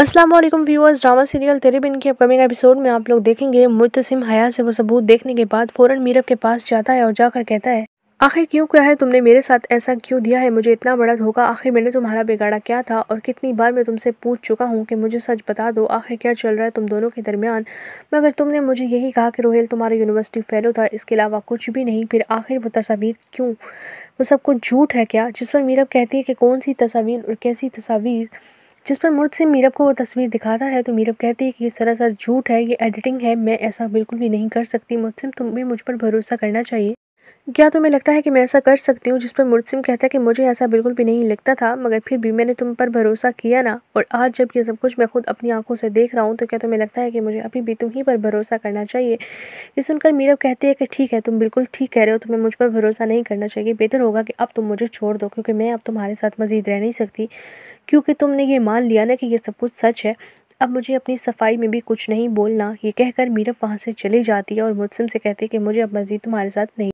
Aslam viewers drama serial तेरे बिन के upcoming episode में आप लोग देखेंगे मुर्तसिम हया से वो सबूत देखने के बाद फ़ौरन मीरब के पास जाता है और जाकर कहता है आखिर क्यों क्या है तुमने मेरे साथ ऐसा क्यों दिया है मुझे इतना बड़ा धोखा आखिर मैंने तुम्हारा बिगाड़ा क्या था और कितनी बार मैं तुमसे पूछ चुका हूँ कि मुझे सच बता दो आखिर क्या चल रहा है तुम दोनों के दरमियान मगर तुमने मुझे यही कहा कि रोहेल तुम्हारा यूनिवर्सिटी फेलो था इसके अलावा कुछ भी नहीं फिर आखिर वो तस्वीर क्यों वो सब कुछ झूठ है क्या जिस पर मीरब कहती है कि कौन सी तस्वीर और कैसी तस्वीर जिस पर मुर्द सिंह मीरब को वो तस्वीर दिखाता है तो मीरब कहती है कि ये सरासर झूठ है ये एडिटिंग है मैं ऐसा बिल्कुल भी नहीं कर सकती मुझसे तुम्हें मुझ पर भरोसा करना चाहिए क्या तुम्हें लगता है कि मैं ऐसा कर सकती हूँ जिस पर मुर्सिम कहता है कि मुझे ऐसा बिल्कुल भी नहीं लगता था मगर फिर भी मैंने तुम पर भरोसा किया ना और आज जब ये सब कुछ मैं खुद अपनी आंखों से देख रहा हूँ तो क्या तुम्हें लगता है कि मुझे अभी भी तुम ही पर भरोसा करना चाहिए ये सुनकर मीरब कहते हैं कि ठीक है तुम बिल्कुल ठीक कह रहे हो तुम्हें मुझ पर भरोसा नहीं करना चाहिए बेहतर होगा कि अब तुम मुझे छोड़ दो क्योंकि मैं अब तुम्हारे साथ मज़ीद रह नहीं सकती क्योंकि तुमने ये मान लिया ना कि यह सब कुछ सच है अब मुझे अपनी सफाई में भी कुछ नहीं बोलना ये कहकर मीरब वहाँ से चली जाती है और मुर्सिम से कहती है कि मुझे अब मज़ीद तुम्हारे साथ नहीं